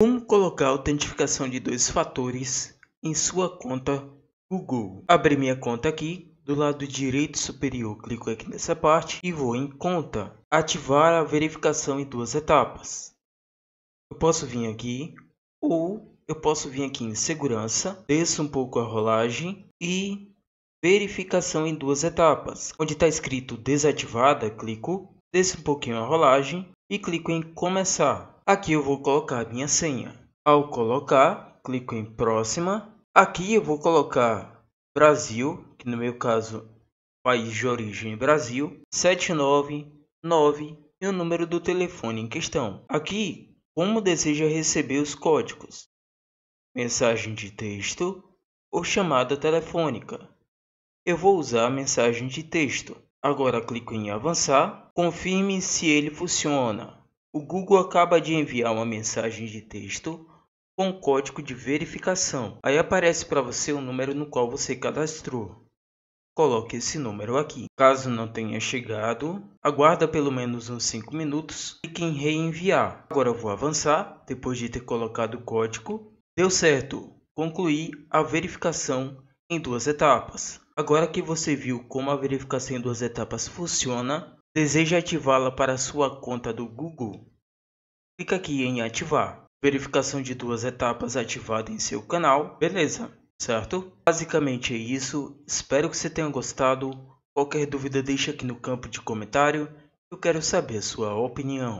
Como colocar a autenticação de dois fatores em sua conta Google? Abri minha conta aqui, do lado direito superior clico aqui nessa parte e vou em conta. Ativar a verificação em duas etapas. Eu posso vir aqui ou eu posso vir aqui em segurança, desço um pouco a rolagem e verificação em duas etapas. Onde está escrito desativada, clico, desço um pouquinho a rolagem e clico em começar. Aqui eu vou colocar minha senha. Ao colocar, clico em próxima. Aqui eu vou colocar Brasil, que no meu caso país de origem é Brasil, 799 e o número do telefone em questão. Aqui, como deseja receber os códigos: mensagem de texto ou chamada telefônica. Eu vou usar a mensagem de texto. Agora clico em avançar, confirme se ele funciona. O Google acaba de enviar uma mensagem de texto com um código de verificação. Aí aparece para você o número no qual você cadastrou. Coloque esse número aqui. Caso não tenha chegado, aguarda pelo menos uns 5 minutos e quem reenviar. Agora vou avançar, depois de ter colocado o código. Deu certo, concluí a verificação em duas etapas. Agora que você viu como a verificação em duas etapas funciona, Deseja ativá-la para sua conta do Google? Clica aqui em ativar. Verificação de duas etapas ativada em seu canal. Beleza, certo? Basicamente é isso. Espero que você tenha gostado. Qualquer dúvida deixa aqui no campo de comentário. Eu quero saber a sua opinião.